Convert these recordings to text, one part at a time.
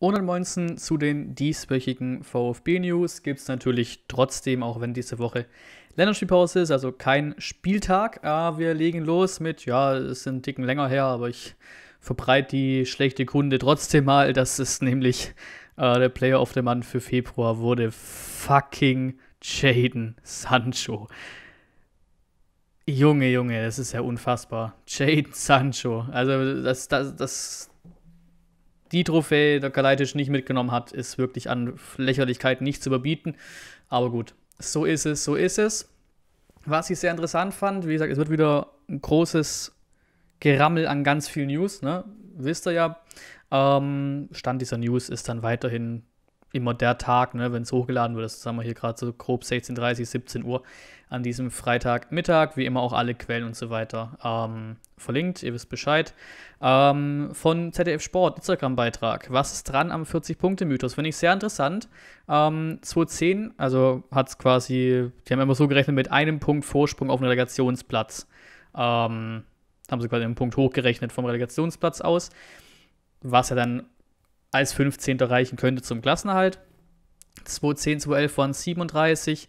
Und ansonsten zu den dieswöchigen VfB-News gibt es natürlich trotzdem, auch wenn diese Woche Länderspielpause ist, also kein Spieltag. Ah, wir legen los mit, ja, es ist ein Ticken länger her, aber ich verbreite die schlechte Kunde trotzdem mal, Das ist nämlich äh, der Player of the Month für Februar wurde. Fucking Jaden Sancho. Junge, Junge, das ist ja unfassbar. Jaden Sancho. Also, das, das, das, die Trophäe der Galeitisch nicht mitgenommen hat, ist wirklich an Lächerlichkeit nicht zu überbieten. Aber gut, so ist es, so ist es. Was ich sehr interessant fand, wie gesagt, es wird wieder ein großes Gerammel an ganz viel News, ne? Wisst ihr ja. Ähm, Stand dieser News ist dann weiterhin immer der Tag, ne, wenn es hochgeladen wird. Das sagen wir hier gerade so grob 16.30, 17 Uhr an diesem Freitagmittag. Wie immer auch alle Quellen und so weiter ähm, verlinkt, ihr wisst Bescheid. Ähm, von ZDF Sport, Instagram-Beitrag. Was ist dran am 40-Punkte-Mythos? Finde ich sehr interessant. Ähm, 2010, also hat es quasi, die haben immer so gerechnet mit einem Punkt Vorsprung auf einen Relegationsplatz. Ähm, haben sie quasi einen Punkt hochgerechnet vom Relegationsplatz aus, was ja dann als 15. reichen könnte zum Klassenerhalt. 2010, 2011 waren 37,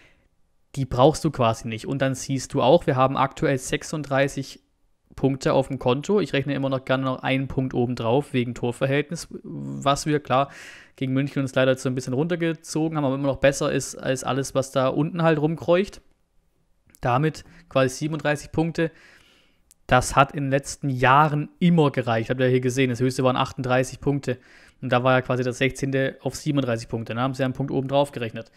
die brauchst du quasi nicht. Und dann siehst du auch, wir haben aktuell 36 Punkte auf dem Konto. Ich rechne immer noch gerne noch einen Punkt obendrauf wegen Torverhältnis, was wir klar gegen München uns leider so ein bisschen runtergezogen haben, aber immer noch besser ist als alles, was da unten halt rumkreucht. Damit quasi 37 Punkte. Das hat in den letzten Jahren immer gereicht. Habt ihr ja hier gesehen, das höchste waren 38 Punkte. Und da war ja quasi das 16. auf 37 Punkte. Da haben sie einen Punkt obendrauf gerechnet.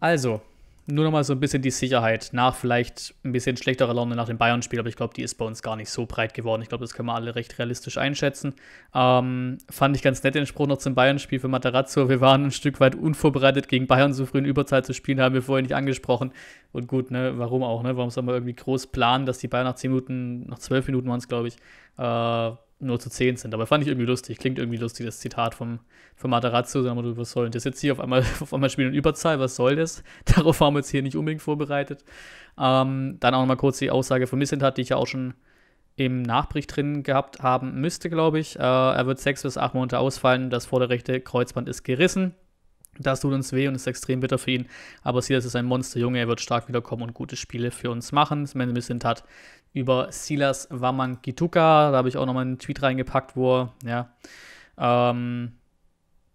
Also, nur nochmal so ein bisschen die Sicherheit nach vielleicht ein bisschen schlechterer Laune nach dem Bayern-Spiel, aber ich glaube, die ist bei uns gar nicht so breit geworden. Ich glaube, das können wir alle recht realistisch einschätzen. Ähm, fand ich ganz nett den Spruch noch zum Bayern-Spiel für Matarazzo. Wir waren ein Stück weit unvorbereitet, gegen Bayern so früh in Überzahl zu spielen, haben wir vorher nicht angesprochen. Und gut, ne, warum auch, ne? Warum soll man irgendwie groß planen, dass die Bayern nach 10 Minuten, nach 12 Minuten waren es, glaube ich, äh, nur zu zehn sind. Aber fand ich irgendwie lustig. Klingt irgendwie lustig, das Zitat vom, vom Matarazzo. Sagen wir, was soll das jetzt hier auf einmal, auf einmal spielen in Überzahl? Was soll das? Darauf haben wir jetzt hier nicht unbedingt vorbereitet. Ähm, dann auch nochmal kurz die Aussage von Missentat, die ich ja auch schon im Nachbericht drin gehabt haben müsste, glaube ich. Äh, er wird sechs bis acht Monate ausfallen. Das vorderrechte Kreuzband ist gerissen. Das tut uns weh und ist extrem bitter für ihn. Aber das ist ein Monsterjunge. Er wird stark wiederkommen und gute Spiele für uns machen. Mendes hat über Silas Wamangituka. Da habe ich auch nochmal einen Tweet reingepackt, wo er ja, ähm,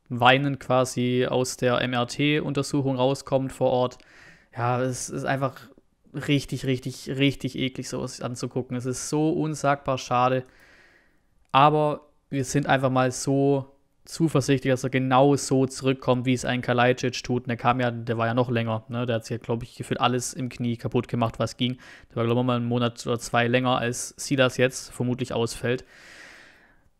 weinend quasi aus der MRT-Untersuchung rauskommt vor Ort. Ja, es ist einfach richtig, richtig, richtig eklig, sowas anzugucken. Es ist so unsagbar schade. Aber wir sind einfach mal so zuversichtlich, dass er genau so zurückkommt, wie es ein Kalajdzic tut. Und der kam ja, der war ja noch länger. Ne? Der hat sich ja, halt, glaube ich, gefühlt alles im Knie kaputt gemacht, was ging. Der war, glaube ich, mal einen Monat oder zwei länger, als Silas jetzt vermutlich ausfällt.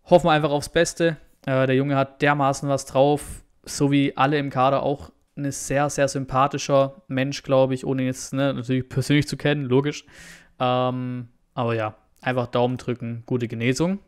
Hoffen wir einfach aufs Beste. Äh, der Junge hat dermaßen was drauf, so wie alle im Kader auch ein sehr, sehr sympathischer Mensch, glaube ich, ohne ihn jetzt ne, natürlich persönlich zu kennen, logisch. Ähm, aber ja, einfach Daumen drücken, gute Genesung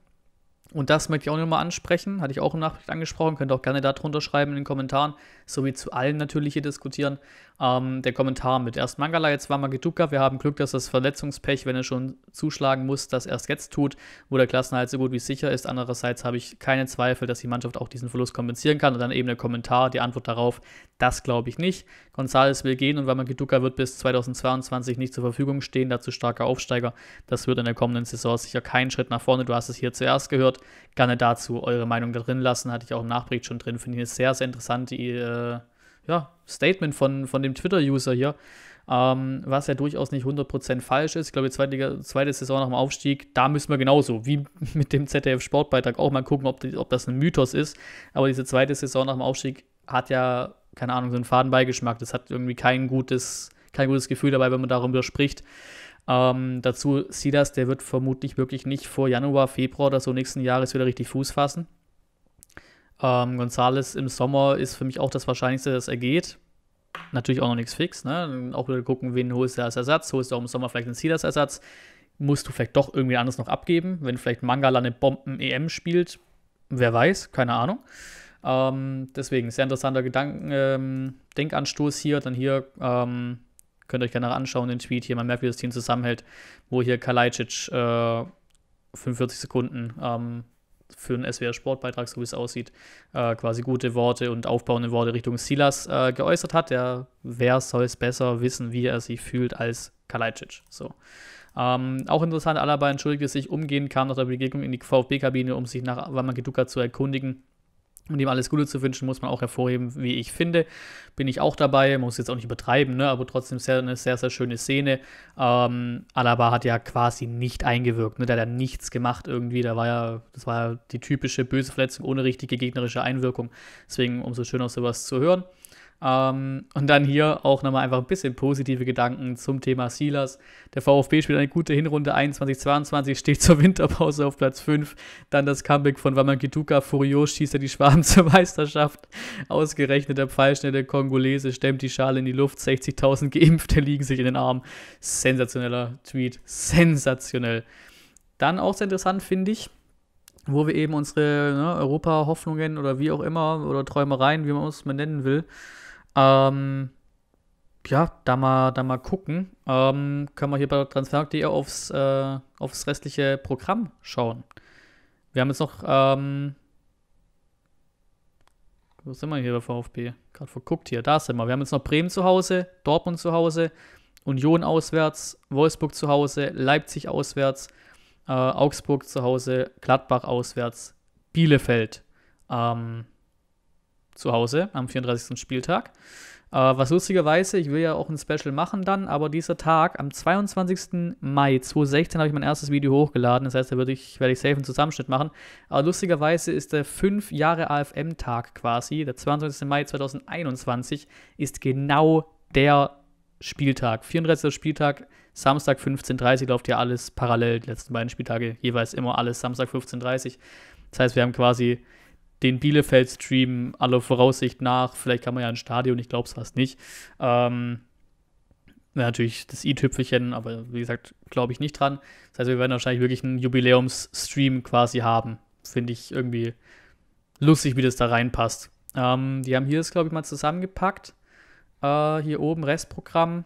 und das möchte ich auch nochmal ansprechen, hatte ich auch im Nachricht angesprochen, könnt ihr auch gerne da drunter schreiben in den Kommentaren, sowie zu allen natürlich hier diskutieren. Ähm, der Kommentar mit erst Mangala, jetzt war Mageduka, wir haben Glück, dass das Verletzungspech, wenn er schon zuschlagen muss, das erst jetzt tut, wo der Klassenhalt so gut wie sicher ist. Andererseits habe ich keine Zweifel, dass die Mannschaft auch diesen Verlust kompensieren kann. Und dann eben der Kommentar, die Antwort darauf, das glaube ich nicht. González will gehen und Wamageduka wird bis 2022 nicht zur Verfügung stehen, dazu starker Aufsteiger. Das wird in der kommenden Saison sicher kein Schritt nach vorne. Du hast es hier zuerst gehört gerne dazu eure Meinung da drin lassen. Hatte ich auch im Nachbericht schon drin. Finde ich eine sehr, sehr interessante äh, ja, Statement von, von dem Twitter-User hier. Ähm, was ja durchaus nicht 100% falsch ist. Ich glaube, die zweite, zweite Saison nach dem Aufstieg, da müssen wir genauso wie mit dem ZDF-Sportbeitrag auch mal gucken, ob, die, ob das ein Mythos ist. Aber diese zweite Saison nach dem Aufstieg hat ja, keine Ahnung, so einen Fadenbeigeschmack. Das hat irgendwie kein gutes, kein gutes Gefühl dabei, wenn man darüber spricht. Ähm, dazu Sidas, der wird vermutlich wirklich nicht vor Januar, Februar oder so nächsten Jahres wieder richtig Fuß fassen. Ähm, Gonzales im Sommer ist für mich auch das Wahrscheinlichste, dass er geht. Natürlich auch noch nichts fix. Ne? Auch wieder gucken, wen holst du als Ersatz. Holst du auch im Sommer vielleicht einen Sidas-Ersatz? Musst du vielleicht doch irgendwie anders noch abgeben? Wenn vielleicht Mangala eine Bomben-EM spielt, wer weiß, keine Ahnung. Ähm, deswegen, sehr interessanter Gedanken, ähm, Denkanstoß hier. Dann hier ähm, Könnt ihr euch gerne anschauen, den Tweet hier. Man merkt, wie das Team zusammenhält, wo hier Kalajdzic äh, 45 Sekunden ähm, für einen SWR-Sportbeitrag, so wie es aussieht, äh, quasi gute Worte und aufbauende Worte Richtung Silas äh, geäußert hat. Der, wer soll es besser wissen, wie er sich fühlt als Kalajdzic? So. Ähm, auch interessant, Alaba entschuldigte sich umgehend, kam nach der Begegnung in die VfB-Kabine, um sich nach Wamakeduka zu erkundigen und ihm alles Gute zu wünschen, muss man auch hervorheben, wie ich finde. Bin ich auch dabei, muss jetzt auch nicht übertreiben, ne? aber trotzdem sehr, eine sehr, sehr schöne Szene. Ähm, Alaba hat ja quasi nicht eingewirkt, ne? der hat ja nichts gemacht irgendwie. Da war ja, das war ja die typische böse Verletzung ohne richtige gegnerische Einwirkung. Deswegen umso schöner sowas zu hören. Ähm, und dann hier auch nochmal einfach ein bisschen positive Gedanken zum Thema Silas. Der VfB spielt eine gute Hinrunde 21-22, steht zur Winterpause auf Platz 5. Dann das Comeback von Wamangituka, Furios schießt er die Schwaben zur Meisterschaft. Ausgerechnet der pfeilschnelle Kongolese stemmt die Schale in die Luft, 60.000 Geimpfte liegen sich in den Armen. Sensationeller Tweet, sensationell. Dann auch sehr interessant finde ich, wo wir eben unsere ne, Europa-Hoffnungen oder wie auch immer oder Träumereien, wie man es mal nennen will, ähm, ja, da mal, da mal gucken. Ähm, können wir hier bei transfermarkt.de aufs, äh, aufs restliche Programm schauen. Wir haben jetzt noch, ähm, wo sind wir hier bei VfB? Gerade verguckt hier, da sind wir. Wir haben jetzt noch Bremen zu Hause, Dortmund zu Hause, Union auswärts, Wolfsburg zu Hause, Leipzig auswärts, äh, Augsburg zu Hause, Gladbach auswärts, Bielefeld. Ähm, zu Hause am 34. Spieltag. Äh, was lustigerweise, ich will ja auch ein Special machen dann, aber dieser Tag, am 22. Mai 2016, habe ich mein erstes Video hochgeladen. Das heißt, da werde ich, werd ich safe einen Zusammenschnitt machen. Aber lustigerweise ist der 5 Jahre AFM-Tag quasi, der 22. Mai 2021, ist genau der Spieltag. 34. Spieltag, Samstag 15.30 Uhr läuft ja alles parallel. Die letzten beiden Spieltage jeweils immer alles Samstag 15.30. Uhr. Das heißt, wir haben quasi den Bielefeld-Stream aller Voraussicht nach. Vielleicht kann man ja ein Stadion, ich glaube es fast nicht. Ähm, natürlich das i-Tüpfelchen, aber wie gesagt, glaube ich nicht dran. Das heißt, wir werden wahrscheinlich wirklich einen Jubiläums-Stream quasi haben. Finde ich irgendwie lustig, wie das da reinpasst. Ähm, die haben hier das, glaube ich, mal zusammengepackt. Äh, hier oben Restprogramm.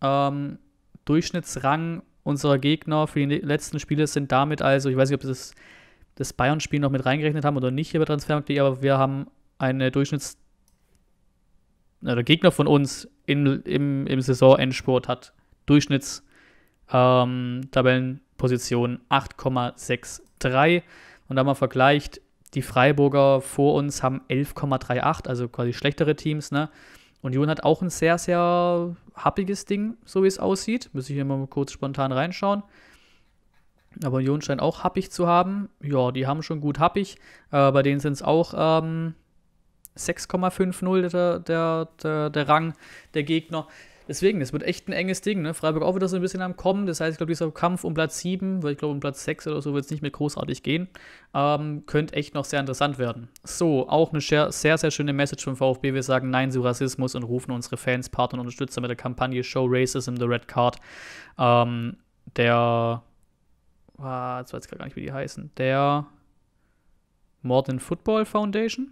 Ähm, Durchschnittsrang unserer Gegner für die letzten Spiele sind damit also, ich weiß nicht, ob das das Bayern-Spiel noch mit reingerechnet haben oder nicht hier bei Transfermarkt.de, aber wir haben eine Durchschnitts- oder Gegner von uns im, im, im Saisonendsport hat Durchschnitts- ähm, Tabellenposition 8,63 und da mal vergleicht, die Freiburger vor uns haben 11,38, also quasi schlechtere Teams, ne? Union hat auch ein sehr, sehr happiges Ding, so wie es aussieht. Muss ich hier mal kurz spontan reinschauen. Aber Union scheint auch happig zu haben. Ja, die haben schon gut happig. Äh, bei denen sind es auch ähm, 6,50 der, der, der, der Rang der Gegner. Deswegen, das wird echt ein enges Ding. Ne? Freiburg auch wieder so ein bisschen am Kommen. Das heißt, ich glaube, dieser Kampf um Platz 7, weil ich glaube, um Platz 6 oder so wird es nicht mehr großartig gehen, ähm, könnte echt noch sehr interessant werden. So, auch eine sehr, sehr, sehr schöne Message vom VfB. Wir sagen Nein zu Rassismus und rufen unsere Fans, Partner und Unterstützer mit der Kampagne Show Racism the Red Card. Ähm, der ah, jetzt weiß ich gar nicht, wie die heißen, der Modern Football Foundation.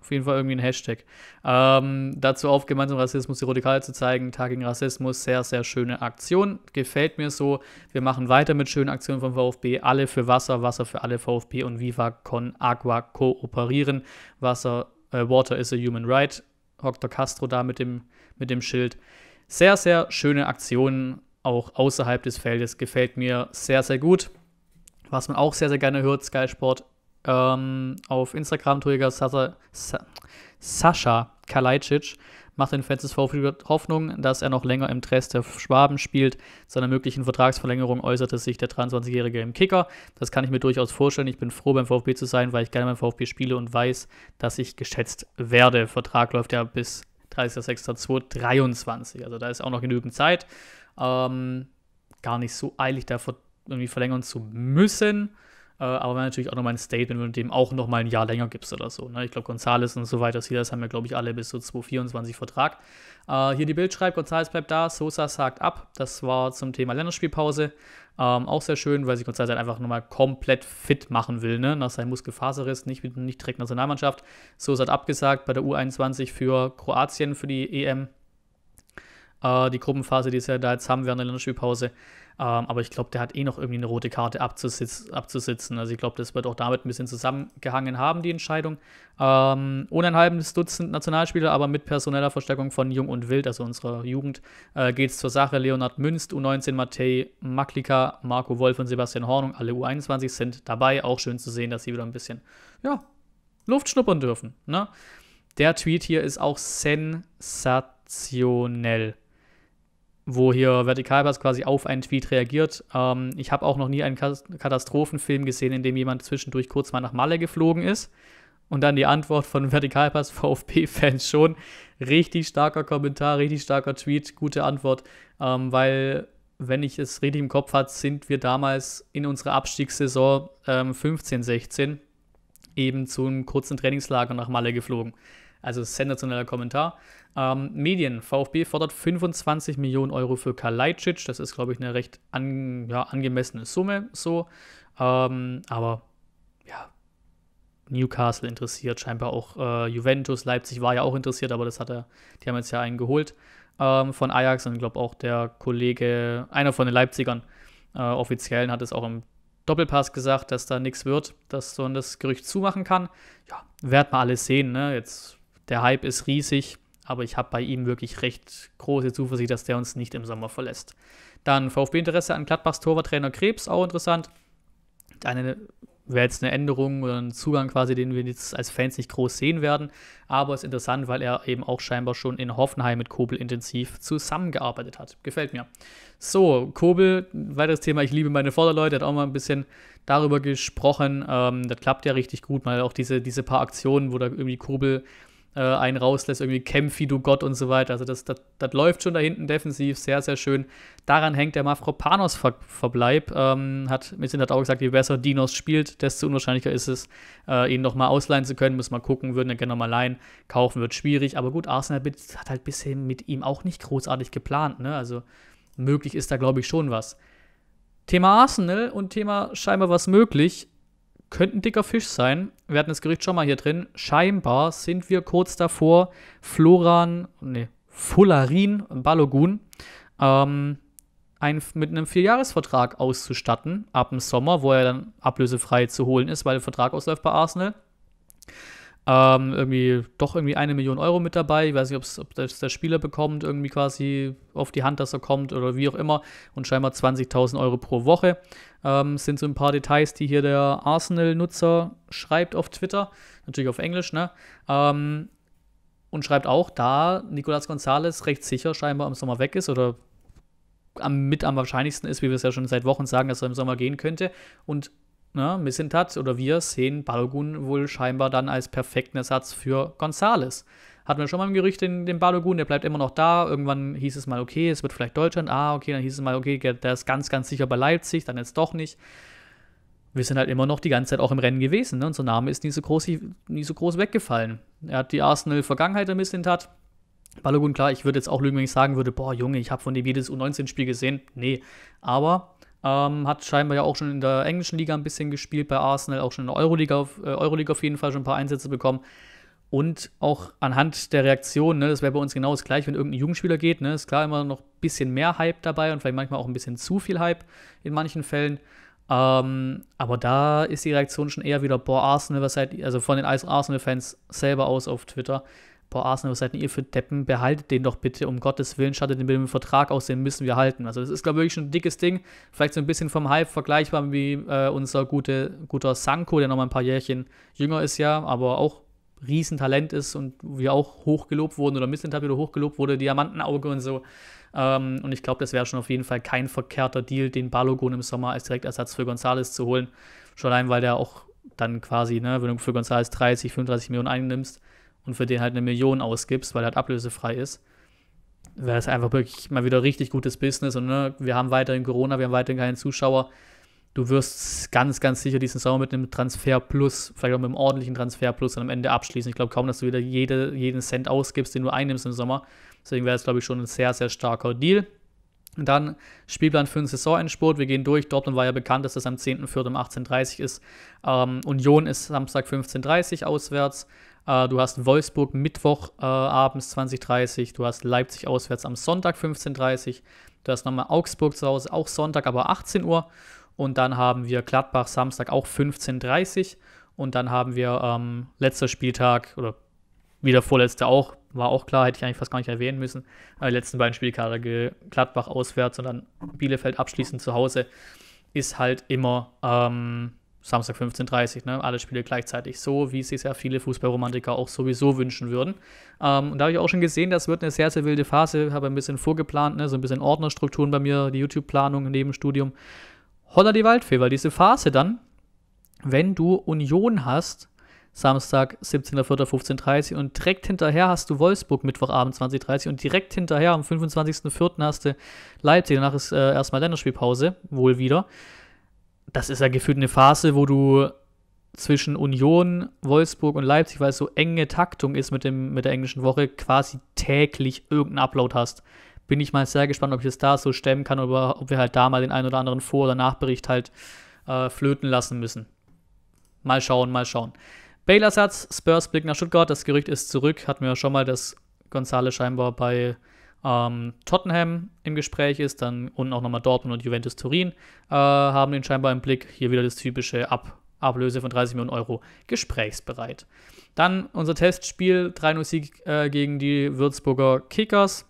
Auf jeden Fall irgendwie ein Hashtag. Ähm, dazu auf, gemeinsam Rassismus die Radikale zu zeigen. Tag gegen Rassismus, sehr, sehr schöne Aktion. Gefällt mir so. Wir machen weiter mit schönen Aktionen vom VfB. Alle für Wasser, Wasser für alle VfB und Viva Con Aqua kooperieren. Wasser, äh, Water is a Human Right. Dr. Castro da mit dem, mit dem Schild. Sehr, sehr schöne Aktionen, auch außerhalb des Feldes. Gefällt mir sehr, sehr gut was man auch sehr, sehr gerne hört, Sky Sport. Ähm, auf Instagram Torjäger Sasa, Sa Sascha Kalajdzic macht den Fans des VfB Hoffnung, dass er noch länger im Dress der Schwaben spielt. Zu einer möglichen Vertragsverlängerung äußerte sich der 23-Jährige im Kicker. Das kann ich mir durchaus vorstellen. Ich bin froh, beim VfB zu sein, weil ich gerne beim VfB spiele und weiß, dass ich geschätzt werde. Vertrag läuft ja bis 30.06.2023. Also da ist auch noch genügend Zeit. Ähm, gar nicht so eilig, da irgendwie verlängern zu müssen. Äh, aber wäre natürlich auch nochmal ein Statement, wenn du dem auch nochmal ein Jahr länger gibst oder so. Ne? Ich glaube, Gonzales und so weiter, das haben ja, glaube ich, alle bis zu so 2024 Vertrag. Äh, hier die Bild schreibt, Gonzales bleibt da, Sosa sagt ab. Das war zum Thema Länderspielpause. Ähm, auch sehr schön, weil sich González halt einfach nochmal komplett fit machen will, ne? nach seinem Muskelfaserriss, nicht, nicht direkt Nationalmannschaft. Sosa hat abgesagt bei der U21 für Kroatien, für die EM äh, die Gruppenphase, die sie da jetzt haben während der Länderspielpause. Ähm, aber ich glaube, der hat eh noch irgendwie eine rote Karte abzusitz, abzusitzen. Also ich glaube, das wird auch damit ein bisschen zusammengehangen haben, die Entscheidung. Ähm, ohne ein halbes Dutzend Nationalspieler, aber mit personeller Verstärkung von Jung und Wild, also unserer Jugend, äh, geht es zur Sache. Leonard Münst, U19 Matej Maklika, Marco Wolf und Sebastian Hornung, alle U21 sind dabei. Auch schön zu sehen, dass sie wieder ein bisschen, ja, Luft schnuppern dürfen. Ne? Der Tweet hier ist auch sensationell wo hier Vertikalpass quasi auf einen Tweet reagiert. Ähm, ich habe auch noch nie einen Katastrophenfilm gesehen, in dem jemand zwischendurch kurz mal nach Malle geflogen ist. Und dann die Antwort von Vertikalpass VfB-Fans schon. Richtig starker Kommentar, richtig starker Tweet, gute Antwort, ähm, weil wenn ich es richtig im Kopf habe, sind wir damals in unserer Abstiegssaison ähm, 15, 16 eben zu einem kurzen Trainingslager nach Malle geflogen. Also sensationeller Kommentar. Ähm, Medien. VfB fordert 25 Millionen Euro für Kalajdzic. Das ist, glaube ich, eine recht an, ja, angemessene Summe so. Ähm, aber ja, Newcastle interessiert, scheinbar auch äh, Juventus, Leipzig war ja auch interessiert, aber das hat er, die haben jetzt ja einen geholt ähm, von Ajax und ich glaube auch der Kollege, einer von den Leipzigern, äh, offiziellen hat es auch im Doppelpass gesagt, dass da nichts wird, dass man das Gerücht zumachen kann. Ja, werden wir alles sehen, ne? Jetzt, der Hype ist riesig, aber ich habe bei ihm wirklich recht große Zuversicht, dass der uns nicht im Sommer verlässt. Dann VfB-Interesse an Gladbachs Torwarttrainer Krebs, auch interessant. Eine wäre jetzt eine Änderung oder ein Zugang quasi, den wir jetzt als Fans nicht groß sehen werden. Aber ist interessant, weil er eben auch scheinbar schon in Hoffenheim mit Kobel intensiv zusammengearbeitet hat. Gefällt mir. So, Kobel, weiteres Thema. Ich liebe meine Vorderleute. Hat auch mal ein bisschen darüber gesprochen. Ähm, das klappt ja richtig gut. Mal auch diese, diese paar Aktionen, wo da irgendwie Kobel äh, einen rauslässt, irgendwie Kämpfi, du Gott und so weiter. Also das, das, das, läuft schon da hinten defensiv, sehr, sehr schön. Daran hängt der Mafropanos-Verbleib. ähm, hat Messina hat auch gesagt, je besser Dinos spielt, desto unwahrscheinlicher ist es, äh, ihn nochmal ausleihen zu können. Müssen wir gucken, würden er gerne nochmal leihen. Kaufen wird schwierig, aber gut, Arsenal hat halt bisher mit ihm auch nicht großartig geplant. Ne? Also möglich ist da, glaube ich, schon was. Thema Arsenal und Thema scheinbar was möglich könnte ein dicker Fisch sein wir hatten das Gerücht schon mal hier drin, scheinbar sind wir kurz davor, Floran, nee, Fularin Balogun ähm, ein, mit einem Vierjahresvertrag auszustatten ab dem Sommer, wo er dann ablösefrei zu holen ist, weil der Vertrag ausläuft bei Arsenal. Ähm, irgendwie doch irgendwie eine Million Euro mit dabei. Ich weiß nicht, ob das der Spieler bekommt, irgendwie quasi auf die Hand, dass er kommt oder wie auch immer. Und scheinbar 20.000 Euro pro Woche. Ähm, sind so ein paar Details, die hier der Arsenal-Nutzer schreibt auf Twitter. Natürlich auf Englisch, ne? Ähm, und schreibt auch, da Nicolas Gonzalez recht sicher scheinbar im Sommer weg ist oder am, mit am wahrscheinlichsten ist, wie wir es ja schon seit Wochen sagen, dass er im Sommer gehen könnte und Ne? Missintat oder wir sehen Balogun wohl scheinbar dann als perfekten Ersatz für Gonzales. Hatten wir schon mal im Gerücht den, den Balogun, der bleibt immer noch da. Irgendwann hieß es mal, okay, es wird vielleicht Deutschland. Ah, okay, dann hieß es mal, okay, der ist ganz, ganz sicher bei Leipzig, dann jetzt doch nicht. Wir sind halt immer noch die ganze Zeit auch im Rennen gewesen. Ne? Unser Name ist nie so, groß, nie so groß weggefallen. Er hat die Arsenal-Vergangenheit der tat. Balogun, klar, ich würde jetzt auch lügen, wenn ich sagen würde, boah, Junge, ich habe von dem jedes U19-Spiel gesehen. Nee, aber ähm, hat scheinbar ja auch schon in der englischen Liga ein bisschen gespielt bei Arsenal, auch schon in der Euroliga auf, äh, Euroliga auf jeden Fall schon ein paar Einsätze bekommen. Und auch anhand der Reaktion, ne, das wäre bei uns genau das gleiche, wenn irgendein Jugendspieler geht, ne, ist klar immer noch ein bisschen mehr Hype dabei und vielleicht manchmal auch ein bisschen zu viel Hype in manchen Fällen. Ähm, aber da ist die Reaktion schon eher wieder, boah, Arsenal, was seid ihr, also von den Arsenal-Fans selber aus auf Twitter, boah, Arsenal, was seid ihr für Deppen? Behaltet den doch bitte, um Gottes Willen, schattet den mit dem Vertrag aus, den müssen wir halten. Also das ist, glaube ich, wirklich schon ein dickes Ding. Vielleicht so ein bisschen vom Hype vergleichbar wie äh, unser gute, guter Sanko, der noch mal ein paar Jährchen jünger ist ja, aber auch Riesentalent ist und wir auch hochgelobt wurden oder Missentab wieder hochgelobt wurde, Diamantenauge und so. Ähm, und ich glaube, das wäre schon auf jeden Fall kein verkehrter Deal, den Balogun im Sommer als Direktersatz für Gonzales zu holen. Schon allein, weil der auch dann quasi, ne, wenn du für Gonzales 30, 35 Millionen einnimmst, und für den halt eine Million ausgibst, weil er halt ablösefrei ist, wäre das einfach wirklich mal wieder richtig gutes Business. Und ne, wir haben weiterhin Corona, wir haben weiterhin keinen Zuschauer. Du wirst ganz, ganz sicher diesen Sommer mit einem Transfer plus, vielleicht auch mit einem ordentlichen Transfer plus dann am Ende abschließen. Ich glaube kaum, dass du wieder jede, jeden Cent ausgibst, den du einnimmst im Sommer. Deswegen wäre es, glaube ich, schon ein sehr, sehr starker Deal. Und dann Spielplan für den Saisonendspurt. Wir gehen durch. Dortmund war ja bekannt, dass das am 10.04. um 18.30 Uhr ist. Ähm, Union ist Samstag 15.30 Uhr auswärts. Äh, du hast Wolfsburg Mittwoch äh, abends 20.30 du hast Leipzig auswärts am Sonntag 15.30 du hast nochmal Augsburg zu Hause auch Sonntag, aber 18 Uhr und dann haben wir Gladbach Samstag auch 15.30 und dann haben wir ähm, letzter Spieltag oder wieder vorletzter auch, war auch klar, hätte ich eigentlich fast gar nicht erwähnen müssen. Die letzten beiden Spielkader Gladbach auswärts und dann Bielefeld abschließend zu Hause ist halt immer ähm, Samstag 15.30 ne? alle Spiele gleichzeitig, so wie sich sehr viele Fußballromantiker auch sowieso wünschen würden. Ähm, und da habe ich auch schon gesehen, das wird eine sehr, sehr wilde Phase, habe ein bisschen vorgeplant, ne? so ein bisschen Ordnerstrukturen bei mir, die YouTube-Planung neben Studium. Holla die Waldfee, weil diese Phase dann, wenn du Union hast, Samstag 17.04.15.30 und direkt hinterher hast du Wolfsburg Mittwochabend 20.30 und direkt hinterher am 25.04. hast du Leipzig. Danach ist äh, erstmal Länderspielpause, wohl wieder das ist ja gefühlt eine Phase, wo du zwischen Union, Wolfsburg und Leipzig, weil es so enge Taktung ist mit, dem, mit der englischen Woche, quasi täglich irgendeinen Upload hast. Bin ich mal sehr gespannt, ob ich das da so stemmen kann oder ob wir halt da mal den einen oder anderen Vor- oder Nachbericht halt äh, flöten lassen müssen. Mal schauen, mal schauen. Baylor-Satz, Spurs Blick nach Stuttgart, das Gerücht ist zurück, hatten wir ja schon mal, dass Gonzale scheinbar bei ähm, Tottenham im Gespräch ist, dann unten auch nochmal Dortmund und Juventus Turin äh, haben den scheinbar im Blick. Hier wieder das typische Ab Ablöse von 30 Millionen Euro gesprächsbereit. Dann unser Testspiel, 3-0-Sieg äh, gegen die Würzburger Kickers.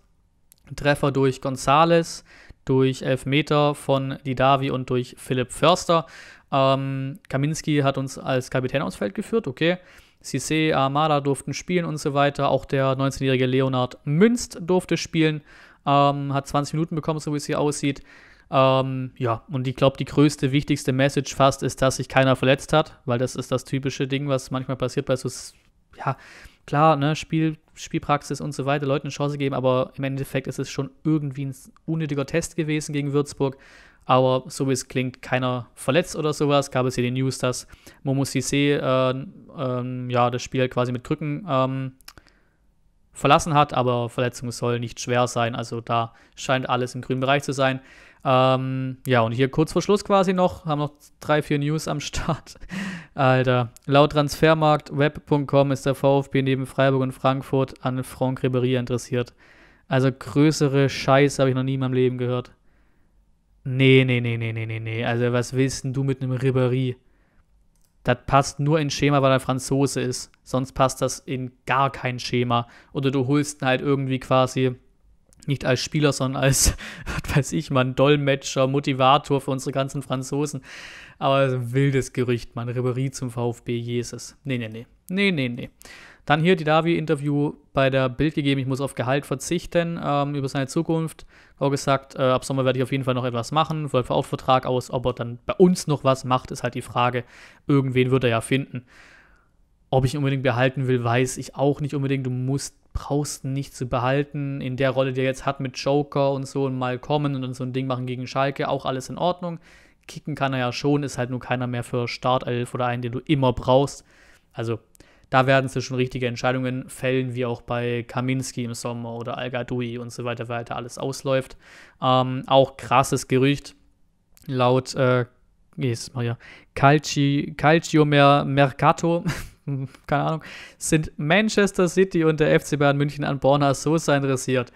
Treffer durch Gonzales, durch Elfmeter von Didavi und durch Philipp Förster. Ähm, Kaminski hat uns als Kapitän aufs Feld geführt, okay. Cissé, Amada durften spielen und so weiter. Auch der 19-jährige Leonard Münst durfte spielen. Ähm, hat 20 Minuten bekommen, so wie es hier aussieht. Ähm, ja, und ich glaube, die größte, wichtigste Message fast ist, dass sich keiner verletzt hat, weil das ist das typische Ding, was manchmal passiert bei so, ja, klar, ne, Spiel, Spielpraxis und so weiter, Leuten eine Chance geben, aber im Endeffekt ist es schon irgendwie ein unnötiger Test gewesen gegen Würzburg aber so wie es klingt, keiner verletzt oder sowas. Gab es hier die News, dass Momo Sissé äh, ähm, ja, das Spiel quasi mit Krücken ähm, verlassen hat, aber Verletzung soll nicht schwer sein. Also da scheint alles im grünen Bereich zu sein. Ähm, ja, und hier kurz vor Schluss quasi noch, haben noch drei, vier News am Start. Alter. Laut Transfermarktweb.com ist der VfB neben Freiburg und Frankfurt an Franck Ribery interessiert. Also größere Scheiße habe ich noch nie in meinem Leben gehört. Nee, nee, nee, nee, nee, nee, nee. Also, was willst denn du mit einem Ribéry? Das passt nur in Schema, weil er Franzose ist. Sonst passt das in gar kein Schema. Oder du holst ihn halt irgendwie quasi nicht als Spieler, sondern als, was weiß ich, man, Dolmetscher, Motivator für unsere ganzen Franzosen. Aber wildes Gerücht, man. Ribéry zum VfB, Jesus. Nee, nee, nee. Nee, nee, nee. Dann hier die Davi-Interview bei der Bild gegeben, ich muss auf Gehalt verzichten ähm, über seine Zukunft. Auch gesagt, äh, ab Sommer werde ich auf jeden Fall noch etwas machen, läuft auch Vertrag aus. Ob er dann bei uns noch was macht, ist halt die Frage. Irgendwen wird er ja finden. Ob ich ihn unbedingt behalten will, weiß ich auch nicht unbedingt. Du musst, brauchst nicht zu behalten. In der Rolle, die er jetzt hat mit Joker und so und mal kommen und dann so ein Ding machen gegen Schalke, auch alles in Ordnung. Kicken kann er ja schon, ist halt nur keiner mehr für Startelf oder einen, den du immer brauchst. Also da werden sie schon richtige Entscheidungen fällen, wie auch bei Kaminski im Sommer oder al und so weiter weil da alles ausläuft. Ähm, auch krasses Gerücht laut äh, Calci, Calcio Mer Mercato. keine Ahnung, sind Manchester City und der FC Bayern München an Borna Sosa interessiert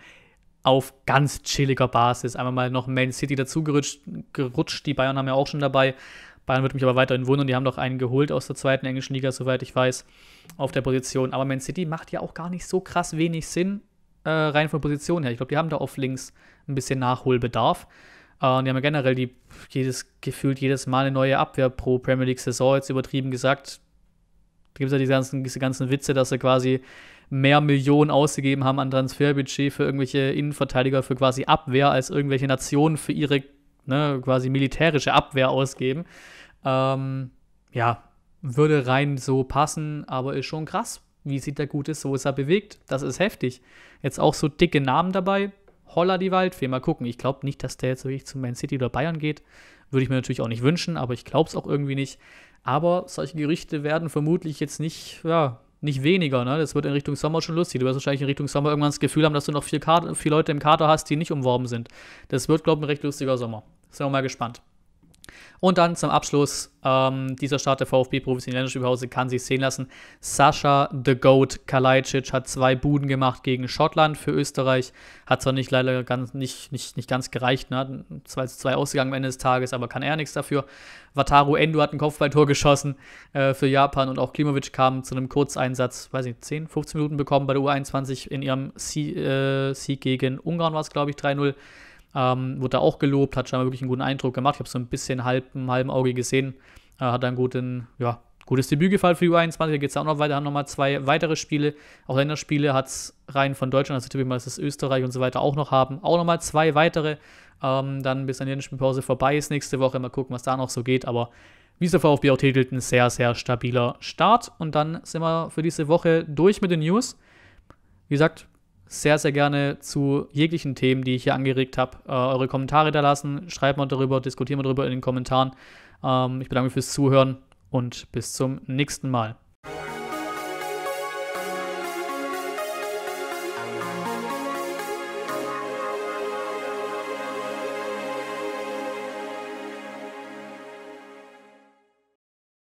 auf ganz chilliger Basis. Einmal mal noch Man City dazugerutscht. Gerutscht. Die Bayern haben ja auch schon dabei Bayern wird mich aber weiterhin wundern. Die haben doch einen geholt aus der zweiten englischen Liga, soweit ich weiß, auf der Position. Aber Man City macht ja auch gar nicht so krass wenig Sinn, äh, rein von Position her. Ich glaube, die haben da auf links ein bisschen Nachholbedarf. Äh, die haben ja generell die, jedes, gefühlt jedes Mal eine neue Abwehr pro Premier League-Saison, jetzt übertrieben gesagt. Da gibt es ja diese ganzen, diese ganzen Witze, dass sie quasi mehr Millionen ausgegeben haben an Transferbudget für irgendwelche Innenverteidiger, für quasi Abwehr, als irgendwelche Nationen für ihre ne, quasi militärische Abwehr ausgeben. Ähm, ja, würde rein so passen, aber ist schon krass, wie sieht der gute Sosa bewegt. Das ist heftig. Jetzt auch so dicke Namen dabei. Holla die Waldfee, mal gucken. Ich glaube nicht, dass der jetzt wirklich zu Man City oder Bayern geht. Würde ich mir natürlich auch nicht wünschen, aber ich glaube es auch irgendwie nicht. Aber solche Gerüchte werden vermutlich jetzt nicht, ja, nicht weniger. Ne? Das wird in Richtung Sommer schon lustig. Du wirst wahrscheinlich in Richtung Sommer irgendwann das Gefühl haben, dass du noch vier, Kader, vier Leute im Kader hast, die nicht umworben sind. Das wird, glaube ich, ein recht lustiger Sommer. Sind wir mal gespannt. Und dann zum Abschluss, ähm, dieser Start der VfB Profis in die Länderspielpause kann sich sehen lassen. Sascha The Goat Kalajdzic hat zwei Buden gemacht gegen Schottland für Österreich. Hat zwar nicht leider ganz, nicht, nicht, nicht ganz gereicht, ne? 2 zu 2 ausgegangen am Ende des Tages, aber kann er nichts dafür. Wataru Endo hat ein Kopfballtor geschossen äh, für Japan und auch Klimovic kam zu einem Kurzeinsatz, weiß nicht, 10, 15 Minuten bekommen bei der U21 in ihrem Sieg, äh, Sieg gegen Ungarn war es, glaube ich, 3-0. Ähm, wurde da auch gelobt, hat schon mal wirklich einen guten Eindruck gemacht. Ich habe so ein bisschen halb, halben Auge gesehen. Äh, hat dann guten, ja, gutes Debüt gefallen für die U21. Da geht es auch noch weiter. Haben nochmal zwei weitere Spiele. Auch Länderspiele hat es rein von Deutschland, also typisch mal, dass es Österreich und so weiter auch noch haben. Auch nochmal zwei weitere. Ähm, dann bis an die Länderspielpause vorbei ist nächste Woche. Mal gucken, was da noch so geht. Aber wie es der VfB auch titelt, ein sehr, sehr stabiler Start. Und dann sind wir für diese Woche durch mit den News. Wie gesagt, sehr, sehr gerne zu jeglichen Themen, die ich hier angeregt habe, äh, eure Kommentare da lassen. Schreibt mal darüber, diskutieren wir darüber in den Kommentaren. Ähm, ich bedanke mich fürs Zuhören und bis zum nächsten Mal.